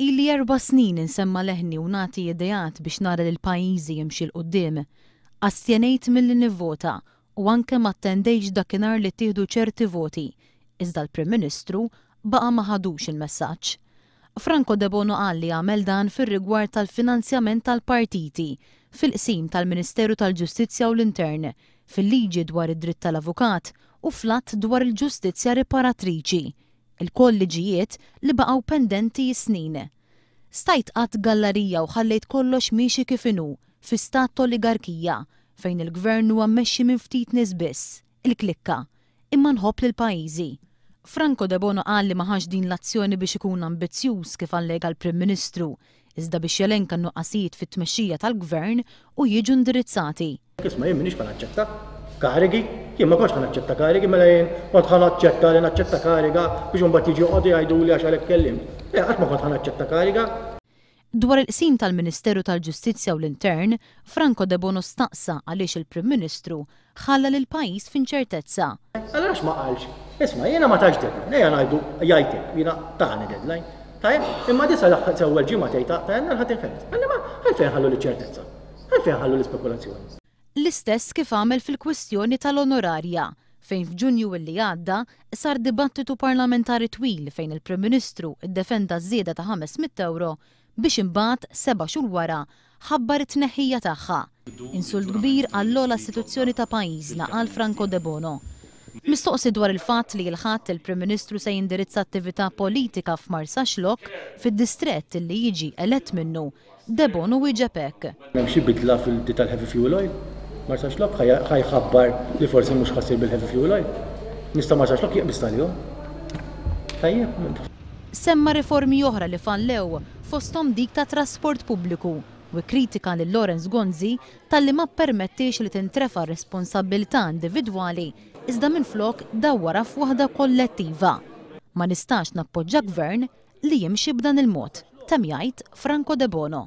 Illi erba snin insemma leħni u nati idejat biex nara l pajjiżi jimxi l-qoddim. Astjenejt mill-li nivvota u anke ma attendejġ dakinar li tieħdu ċerti voti, iżda l-Prim Ministru baqa ma ħadux il-messaġġ. Franco De Bono għalli għamel dan fir-rigward tal-finanzjament tal-partiti fil-qsim tal-Ministeru tal-Ġustizzja u l-Intern, fil-liġi dwar id-dritt tal-Avukat u flatt dwar il-Ġustizzja Riparatriċi il-kolleġijiet li baqgħu pendenti snin. Stajt għat gallerija u ħallejt kollox miexi kif inhu fi stat oligarkija fejn il-gvern huwa mmexxi minn ftit nies biss, il-klikka, imma nħobb lil pajjiżi. Franco de Bono qal li ma ħax din l-azzjoni biex ikun ambizzjuż kif allega l-Prim Ministru, iżda biex jelenka nuqqasijiet fit-tmexxija tal-gvern u jiġu indirizzati. Isma' jien minix ma naċċetta, karigi, jien ma konċ ħanaċċetta karigi, mela jien kont ħanaċċetta li naċċetta kariga biex un jiġi qodi għajdu li għax għalek kellim. Le, eh, għax ma kont ħanaċċetta kariga. Dwar il-qsim tal-Ministeru tal-Ġustizzja u l-Intern, Franco de Bono staqsa għaliex il-Prim Ministru ħalla l pajis finċertezza. Għalax ma qalx, isma, jena ma taġ deadline, jena għajdu jajtek, jena taħni deadline. Tajb, imma disa l-ħat sewwa l-ġimma tgħid ta' għandna ħadd inħellet. Għandna ma għalfejn ħallu l-ċertezza, għalfejn ħallu l-ispekulazzjoni l-istess kif għamel fil-kwistjoni tal-onorarja, fejn f'Ġunju illi għadda sar dibattitu parlamentari twil fejn il-Prim Ministru z żieda ta' 500 euro biex imbagħad seba' xhur wara ħabbar it-tneħħija tagħha. Insult kbir għall-ola istituzzjoni ta' pajjiżna għal Franco De Bono. Mistoqsi dwar il-fatt li l-ħadd il-Prim Ministru se jindirizza attività politika f'Marsa xlok fid-distrett li jiġi elett minnu. De Bono wieġeb hekk. Hemm xi bidla fil-dital heavy fuel oil? Marta xlok ħajħabbar li forsi mhux ħassir bil-heavy fuel oil. Nista' Marta xlok jieqbis tal-jum. Semma riformi oħra li fanlew fostom dik ta' trasport pubbliku u kritika lil Lorenz Gonzi tal-li ma permettix li tintrefa responsabilità individwali iżda minn flok dawwara f'waħda kollettiva. Ma nistax nappoġġa gvern li jimxi b'dan il-mod, tam jgħid Franco De Bono.